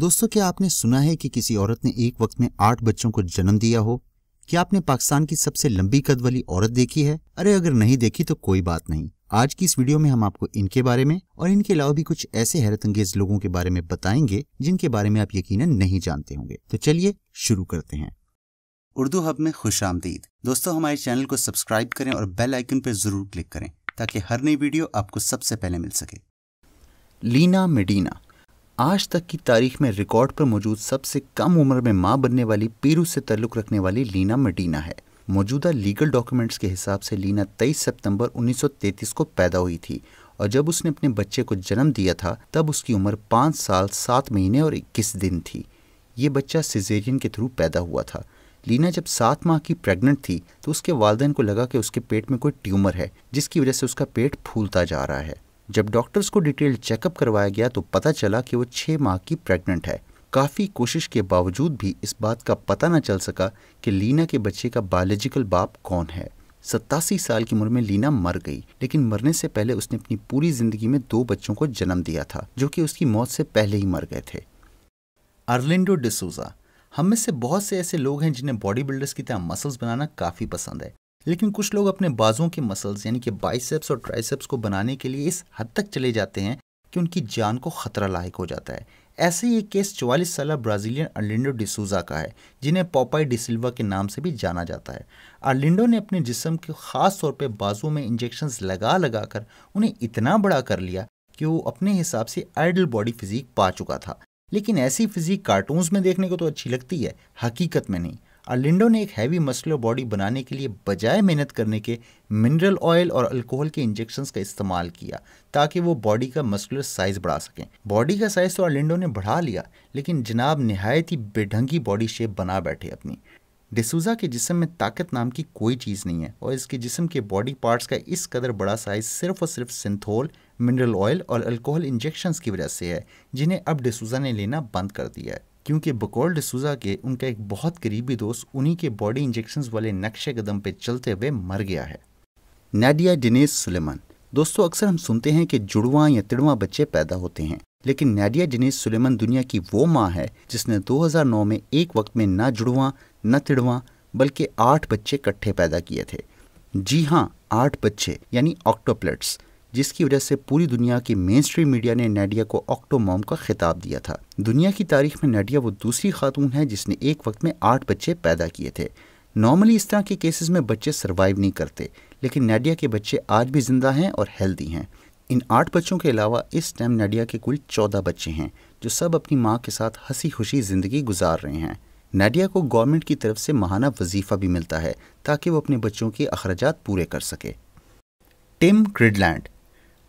दोस्तों क्या आपने सुना है कि किसी औरत ने एक वक्त में आठ बच्चों को जन्म दिया हो क्या आपने पाकिस्तान की सबसे लंबी कद वाली औरत देखी है अरे अगर नहीं देखी तो कोई बात नहीं आज की इस वीडियो में हम आपको इनके बारे में और इनके अलावा भी कुछ ऐसे हैरत अंगेज लोगों के बारे में बताएंगे जिनके बारे में आप यकीन नहीं जानते होंगे तो चलिए शुरू करते हैं उर्दू हब में खुश दोस्तों हमारे चैनल को सब्सक्राइब करें और बेल आइकन पर जरूर क्लिक करें ताकि हर नई वीडियो आपको सबसे पहले मिल सके लीना मेडीना आज तक की तारीख में रिकॉर्ड पर मौजूद सबसे कम उम्र में मां बनने वाली पीरू से तल्लुक रखने वाली लीना मडीना है मौजूदा लीगल डॉक्यूमेंट्स के हिसाब से लीना 23 सितंबर 1933 को पैदा हुई थी और जब उसने अपने बच्चे को जन्म दिया था तब उसकी उम्र पाँच साल सात महीने और इक्कीस दिन थी ये बच्चा सिजेरियन के थ्रू पैदा हुआ था लीना जब सात माह की प्रेग्नेंट थी तो उसके वालदेन को लगा कि उसके पेट में कोई ट्यूमर है जिसकी वजह से उसका पेट फूलता जा रहा है जब डॉक्टर्स को डिटेल चेकअप करवाया गया तो पता चला कि वो छः माह की प्रेग्नेंट है काफ़ी कोशिश के बावजूद भी इस बात का पता न चल सका कि लीना के बच्चे का बायोलॉजिकल बाप कौन है सत्तासी साल की उम्र में लीना मर गई लेकिन मरने से पहले उसने अपनी पूरी जिंदगी में दो बच्चों को जन्म दिया था जो कि उसकी मौत से पहले ही मर गए थे अर्लिंडो डिसोजा हम में से बहुत से ऐसे लोग हैं जिन्हें बॉडी बिल्डर्स की तरह मसल्स बनाना काफ़ी पसंद है लेकिन कुछ लोग अपने बाजों के मसल्स यानी कि बाइसेप्स और ट्राइसेप्स को बनाने के लिए इस हद तक चले जाते हैं कि उनकी जान को खतरा लायक हो जाता है ऐसे ही एक केस चौवालीस साल ब्राज़ीलियन अर्लिंडो डिसूजा का है जिन्हें पोपाई डिसिल्वा के नाम से भी जाना जाता है अर्लिंडो ने अपने जिसम के ख़ास तौर पर बाजुओं में इंजेक्शन लगा लगा कर उन्हें इतना बड़ा कर लिया कि वो अपने हिसाब से आइडल बॉडी फिजिक पा चुका था लेकिन ऐसी फिजिक कार्टून्स में देखने को तो अच्छी लगती है हकीकत में नहीं अरलिंडो ने एक हैवी मसलर बॉडी बनाने के लिए बजाय मेहनत करने के मिनरल ऑयल और अल्कोहल के इंजेक्शन का इस्तेमाल किया ताकि वो बॉडी का मसलर साइज बढ़ा सकें बॉडी का साइज तो अरलिंडो ने बढ़ा लिया लेकिन जनाब नहायत ही बेढंगी बॉडी शेप बना बैठे अपनी डिसूजा के जिसम में ताकत नाम की कोई चीज़ नहीं है और इसके जिसम के बॉडी पार्ट्स का इस कदर बड़ा साइज सिर्फ और सिर्फ सिंथोल मिनरल ऑयल और अल्कोहल इंजेक्शन की वजह से है जिन्हें अब डिसूजा ने लेना बंद कर दिया है क्योंकि बकोल डिसूजा के उनका एक बहुत करीबी दोस्त उन्हीं के बॉडी इंजेक्शन वाले नक्शे कदम पर चलते हुए मर गया है नैडिया डिनेस सुलेमान दोस्तों अक्सर हम सुनते हैं कि जुड़वा या तिड़वा बच्चे पैदा होते हैं लेकिन नैडिया डिनेस सुलेमान दुनिया की वो माँ है जिसने 2009 में एक वक्त में ना जुड़वा न तिड़वा बल्कि आठ बच्चे इकट्ठे पैदा किए थे जी हाँ आठ बच्चे यानी ऑक्टोप्लेट्स जिसकी वजह से पूरी दुनिया की मेन स्ट्रीम मीडिया ने नैडिया को ऑक्टोमॉम का खिताब दिया था दुनिया की तारीख में नाडिया वो दूसरी खातून है जिसने एक वक्त में आठ बच्चे पैदा किए थे नॉर्मली इस तरह के केसेस में बच्चे सर्वाइव नहीं करते लेकिन नैडिया के बच्चे आज भी जिंदा हैं और हेल्दी हैं इन आठ बच्चों के अलावा इस टाइम नडिया के कुल चौदह बच्चे हैं जो सब अपनी माँ के साथ हंसी खुशी ज़िंदगी गुजार रहे हैं नाडिया को गवर्नमेंट की तरफ से महाना वजीफ़ा भी मिलता है ताकि वो अपने बच्चों के अखराज पूरे कर सके टिम क्रिडलैंड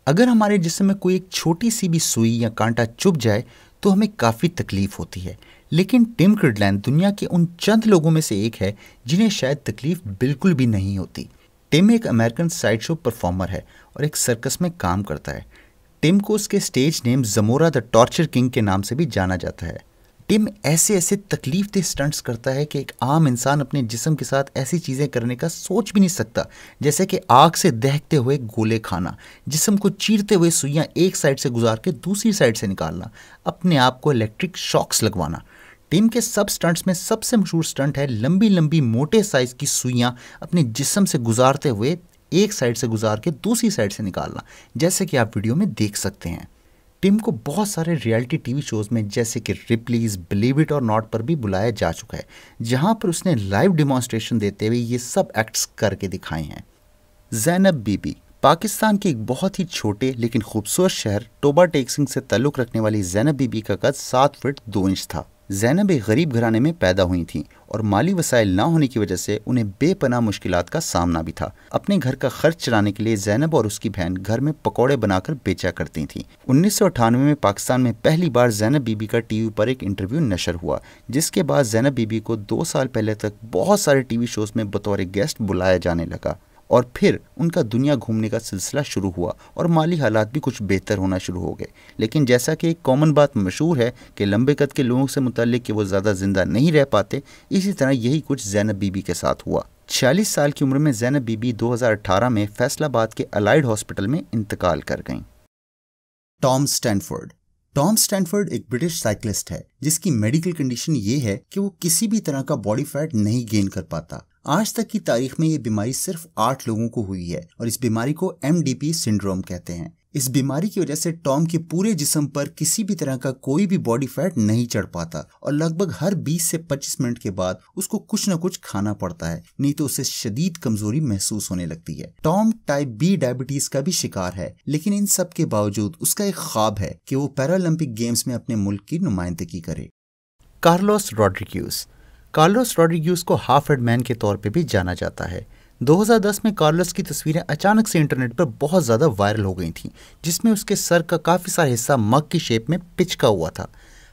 अगर हमारे जिसम में कोई एक छोटी सी भी सुई या कांटा चुभ जाए तो हमें काफ़ी तकलीफ होती है लेकिन टिम क्रिडलैन दुनिया के उन चंद लोगों में से एक है जिन्हें शायद तकलीफ बिल्कुल भी नहीं होती टिम एक अमेरिकन साइड शो परफॉर्मर है और एक सर्कस में काम करता है टिम को उसके stage name Zamora the torture king के नाम से भी जाना जाता है टिम ऐसे ऐसे तकलीफ दे स्टंट्स करता है कि एक आम इंसान अपने जिसम के साथ ऐसी चीज़ें करने का सोच भी नहीं सकता जैसे कि आग से दहकते हुए गोले खाना जिसम को चीरते हुए सुइयाँ एक साइड से गुजार के दूसरी साइड से निकालना अपने आप को इलेक्ट्रिक शॉक्स लगवाना टिम के सब स्टंट्स में सबसे मशहूर स्टंट है लंबी लंबी मोटे साइज़ की सुइयाँ अपने जिसम से गुजारते हुए एक साइड से गुजार के दूसरी साइड से निकालना जैसे कि आप वीडियो में देख सकते हैं टीम को बहुत सारे रियलिटी टीवी शोज़ में जैसे कि रिप्लीज बिलीव इट और नॉट पर भी बुलाया जा चुका है जहां पर उसने लाइव डिमॉन्स्ट्रेशन देते हुए ये सब एक्ट्स करके दिखाए हैं जैनब बीबी पाकिस्तान के एक बहुत ही छोटे लेकिन खूबसूरत शहर टोबा टेक सिंह से ताल्लुक़ रखने वाली जैनब बीबी का कद सात फिट दो इंच था जैनब एक गरीब घराने में पैदा हुई थी और माली वसाइल ना होने की वजह से उन्हें बेपनाह मुश्किल का सामना भी था अपने घर का खर्च चलाने के लिए जैनब और उसकी बहन घर में पकौड़े बनाकर बेचा करती थी उन्नीस में पाकिस्तान में पहली बार जैनब बीबी का टीवी पर एक इंटरव्यू नशर हुआ जिसके बाद जैनब बीबी को दो साल पहले तक बहुत सारे टीवी शोज़ में बतौर गेस्ट बुलाया जाने लगा और फिर उनका दुनिया घूमने का सिलसिला शुरू हुआ और माली हालात भी कुछ बेहतर होना शुरू हो गए लेकिन जैसा कि एक कॉमन बात मशहूर है कि लंबे कद के लोगों से मुतलिक कि वो ज़्यादा ज़िंदा नहीं रह पाते इसी तरह यही कुछ जैनब बीबी के साथ हुआ छियालीस साल की उम्र में जैनब बीबी 2018 में फैसलाबाद के अलाइड हॉस्पिटल में इंतकाल कर गईं टॉम स्टैनफोर्ड टॉम स्टैनफोर्ड एक ब्रिटिश साइकिलिस्ट है जिसकी मेडिकल कंडीशन ये है कि वो किसी भी तरह का बॉडी फैट नहीं गेन कर पाता आज तक की तारीख में ये बीमारी सिर्फ आठ लोगों को हुई है और इस बीमारी को एम सिंड्रोम कहते हैं इस बीमारी की वजह से टॉम के पूरे जिसम पर किसी भी तरह का कोई भी बॉडी फैट नहीं चढ़ पाता और लगभग हर 20 से 25 मिनट के बाद उसको कुछ न कुछ खाना पड़ता है नहीं तो उसे शदीद कमजोरी महसूस होने लगती है टॉम टाइप बी डायबिटीज का भी शिकार है लेकिन इन सब के बावजूद उसका एक ख्वाब है कि वो पैरालंपिक गेम्स में अपने मुल्क की नुमाइंदगी करे कार्लोस रॉड्रिक्यूज़ कार्लोस रॉड्रिग्यूस को हाफ हेड मैन के तौर पे भी जाना जाता है 2010 में कार्लोस की तस्वीरें अचानक से इंटरनेट पर बहुत ज़्यादा वायरल हो गई थीं जिसमें उसके सर का काफ़ी सारा हिस्सा मग की शेप में पिचका हुआ था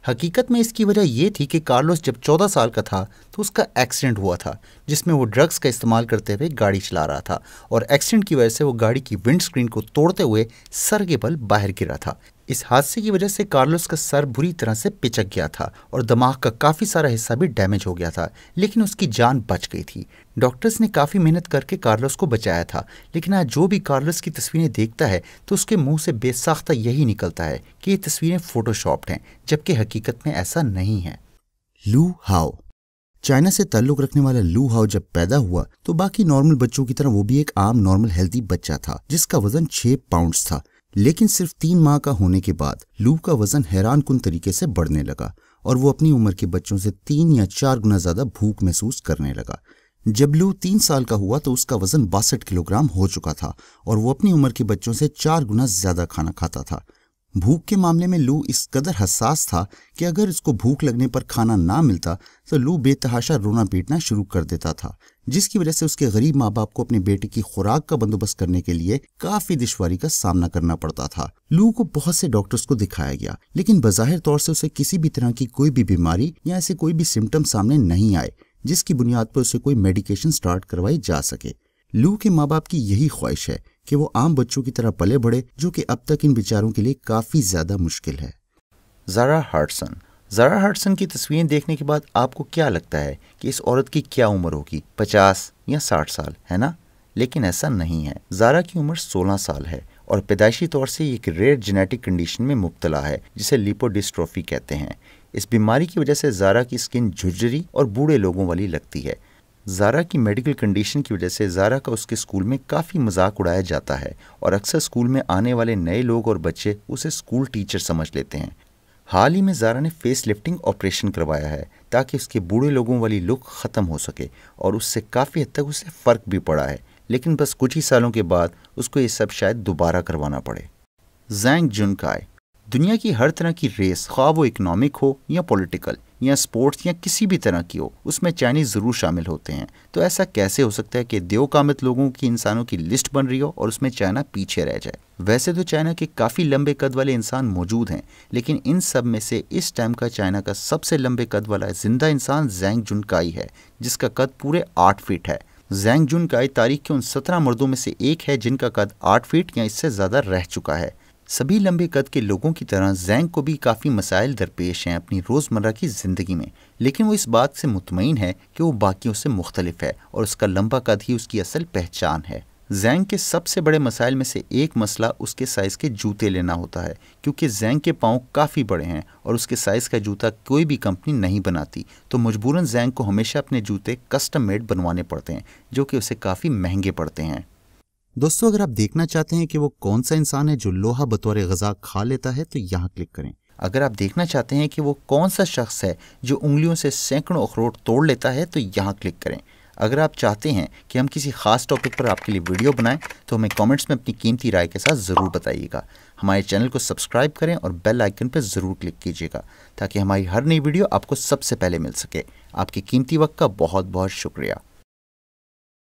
हकीकत में इसकी वजह यह थी कि कार्लोस जब 14 साल का था तो उसका एक्सीडेंट हुआ था जिसमें वो ड्रग्स का इस्तेमाल करते हुए गाड़ी चला रहा था और एक्सीडेंट की वजह से वो गाड़ी की विंड स्क्रीन को तोड़ते हुए सर के बल बाहर गिरा था इस हादसे की वजह से कार्लोस का सर बुरी तरह से पिचक गया था और दिमाग का काफ़ी सारा हिस्सा भी डैमेज हो गया था लेकिन उसकी जान बच गई थी डॉक्टर्स ने काफ़ी मेहनत करके कार्लोस को बचाया था लेकिन आज जो भी कार्लोस की तस्वीरें देखता है तो उसके मुंह से बेसाख्ता यही निकलता है कि ये तस्वीरें फोटोशॉप्ड हैं जबकि हकीकत में ऐसा नहीं है लू हाओ चाइना से ताल्लुक रखने वाला लू हाओ जब पैदा हुआ तो बाकी नॉर्मल बच्चों की तरह वो भी एक आम नॉर्मल हेल्थी बच्चा था जिसका वजन छह पाउंड था लेकिन सिर्फ तीन माह का होने के बाद लू का वजन हैरान कन तरीके से बढ़ने लगा और वो अपनी उम्र के बच्चों से तीन या चार गुना ज्यादा भूख महसूस करने लगा जब लू तीन साल का हुआ तो उसका वजन बासठ किलोग्राम हो चुका था और वो अपनी उम्र के बच्चों से चार गुना ज्यादा खाना खाता था भूख के मामले में लू इस कदर हसास था कि अगर इसको भूख लगने पर खाना ना मिलता तो लू बेतहाशा रोना पीटना शुरू कर देता था जिसकी वजह से उसके गरीब माँ बाप को अपने बेटे की खुराक का बंदोबस्त करने के लिए काफी दुश्वारी का सामना करना पड़ता था लू को बहुत से डॉक्टर्स को दिखाया गया लेकिन बाहर तौर से उसे किसी भी तरह की कोई भी बीमारी या ऐसे कोई भी सिम्टम सामने नहीं आए जिसकी बुनियाद पर उसे कोई मेडिकेशन स्टार्ट करवाई जा सके लू के माँ बाप की यही ख्वाहिश है कि वो आम बच्चों की तरह पले बढ़े जो कि अब तक इन बेचारों के लिए काफ़ी ज़्यादा मुश्किल है ज़ारा हार्डसन ज़ारा हार्टसन की तस्वीरें देखने के बाद आपको क्या लगता है कि इस औरत की क्या उम्र होगी पचास या साठ साल है ना लेकिन ऐसा नहीं है ज़ारा की उम्र सोलह साल है और पैदाइशी तौर से एक रेयर जेनेटिक कंडीशन में मुबतला है जिसे लिपोडिस्ट्रोफी कहते हैं इस बीमारी की वजह से जारा की स्किन झुजरी और बूढ़े लोगों वाली लगती है जारा की मेडिकल कंडीशन की वजह से जारा का उसके स्कूल में काफ़ी मजाक उड़ाया जाता है और अक्सर स्कूल में आने वाले नए लोग और बच्चे उसे स्कूल टीचर समझ लेते हैं हाल ही में जारा ने फेस लिफ्टिंग ऑपरेशन करवाया है ताकि उसके बूढ़े लोगों वाली लुक ख़त्म हो सके और उससे काफ़ी हद तक उसे फ़र्क भी पड़ा है लेकिन बस कुछ ही सालों के बाद उसको ये सब शायद दोबारा करवाना पड़े जैंग जुनकाय दुनिया की हर तरह की रेस ख्वाब वो इकनॉमिक हो या पॉलिटिकल या स्पोर्ट्स या किसी भी तरह की हो उसमें चाइनीज़ ज़रूर शामिल होते हैं तो ऐसा कैसे हो सकता है कि देवकामित लोगों की इंसानों की लिस्ट बन रही हो और उसमें चाइना पीछे रह जाए वैसे तो चाइना के काफ़ी लंबे कद वाले इंसान मौजूद हैं लेकिन इन सब में से इस टाइम का चाइना का सबसे लंबे कद वाला जिंदा इंसान जैंग जुनकाई है जिसका कद पूरे आठ फीट है जैंग जुनकाई तारीख के उन सत्रह मर्दों में से एक है जिनका कद आठ फीट या इससे ज़्यादा रह चुका है सभी लंबे कद के लोगों की तरह जैंग को भी काफ़ी मसाइल दरपेश हैं अपनी रोज़मर्रा की ज़िंदगी में लेकिन वो इस बात से मुतमिन है कि वो बाकियों से मुख्तलिफ है और उसका लंबा कद ही उसकी असल पहचान है जैंग के सबसे बड़े मसाइल में से एक मसला उसके साइज़ के जूते लेना होता है क्योंकि जैंग के पाँव काफ़ी बड़े हैं और उसके साइज़ का जूता कोई भी कंपनी नहीं बनाती तो मजबूरन जैंग को हमेशा अपने जूते कस्टम मेड बनवाने पड़ते हैं जो कि उसे काफ़ी महंगे पड़ते हैं दोस्तों अगर आप देखना चाहते हैं कि वो कौन सा इंसान है जो लोहा बतौर गजा खा लेता है तो यहाँ क्लिक करें अगर आप देखना चाहते हैं कि वो कौन सा शख्स है जो उंगलियों से सैकड़ों अखरोट तोड़ लेता है तो यहाँ क्लिक करें अगर आप चाहते हैं कि हम किसी ख़ास टॉपिक पर आपके लिए वीडियो बनाएं तो हमें कमेंट्स में अपनी कीमती राय के साथ ज़रूर बताइएगा हमारे चैनल को सब्सक्राइब करें और बेल आइकन पर ज़रूर क्लिक कीजिएगा ताकि हमारी हर नई वीडियो आपको सबसे पहले मिल सके आपके कीमती वक्त का बहुत बहुत शुक्रिया